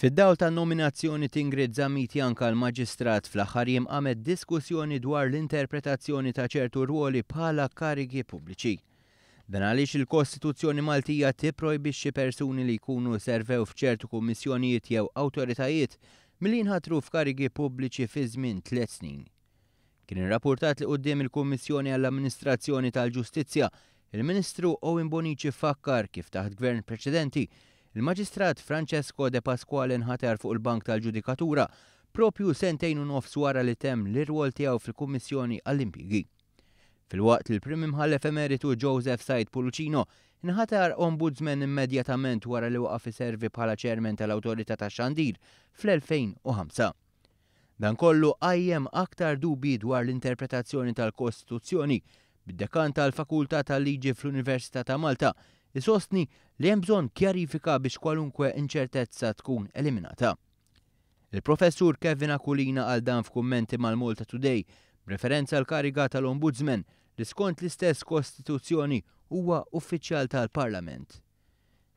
Fid-dawl ta' nominazzjoni Tingrid Zamit janka l-Maġistrat fl-aħħar jimqamet diskussjoni dwar l-interpretazzjoni ta' ċertu ruoli bħala karigi pubbliċi. Dan għaliex il-Kostituzzjoni Maltija tipprojbixxi persuni li jkunu servew f'ċertu kummissjonijiet jew awtoritajiet milli jinħatru f'karigi pubbliċi fi żmien tliet snin. Kien irrapportat li qudiem il-Kummissjoni għall-Amministrazzjoni tal-Ġustizzja il-Ministru Owen Bonici fakkar kif taħt gvern preċedenti Il-Maġistrat Francesco De Pasquale nħater fuq il-Bank tal-Ġudikatura propju sentejn u nofs wara li tem l-irwol tiegħu fil-Kummissjoni għall Fil-waqt il-Prim Imħallef Emeritu Joseph Said Pulucino nħatar ombudsman immedjatament wara li waqaf servi bħala ċermen tal-Awtorità tax-Xandir fl-2005. Dan kollu għajjem aktar dubi dwar l-interpretazzjoni tal-Kostituzzjoni bid-dekan tal-Fakultà tal-Liġi fl-Università ta' Malta Isostni li hemm bżonn kjarifika biex kwalunkwe inċertezza tkun eliminata. Il-professur Kevin Akulina għal dan f'kummenti mal multa Today b'referenza l kariga tal-Ombudsman li skont l-istess Kostituzzjoni huwa uffiċjal tal-Parlament.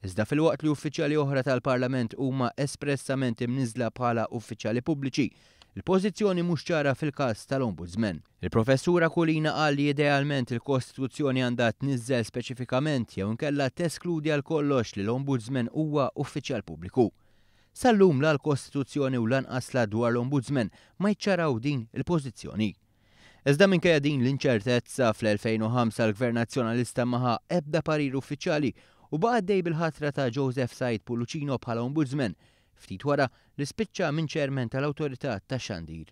Iżda fil-waqt li uffiċjali oħra tal-Parlament huma espressament imniżla bħala uffiċjali pubbliċi, Il-pożizzjoni mhux ċara fil-każ tal-Ombudsman. Il-professura Kulina qal li idealment il-Kostituzzjoni għandha tniżżel speċifikament jew inkella teskludi għal kollox li l-Ombudsman huwa uffiċjal pubbliku. Sallum la l-Kostituzzjoni u lanqas la dwar l-Ombudsman ma jċċaraw din il-pożizzjoni. Iżda minkejja din l-inċertezza fl-2005 l-Gvern Nazzjonalista maħa ebda parir uffiċjali u baqgħet bil-ħatra ta' Joseph Said Pulucino bħala Ombudsman Ftit wara li spiċċa minn ċermen tal-Awtorità tax-Xandir.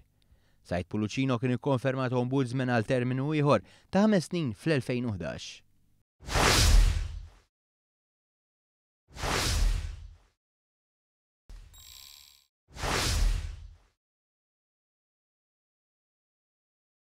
Sajt Pulucino kien ikkonfermat ombudsman għal terminu ieħor ta' ħames snin fl-2011.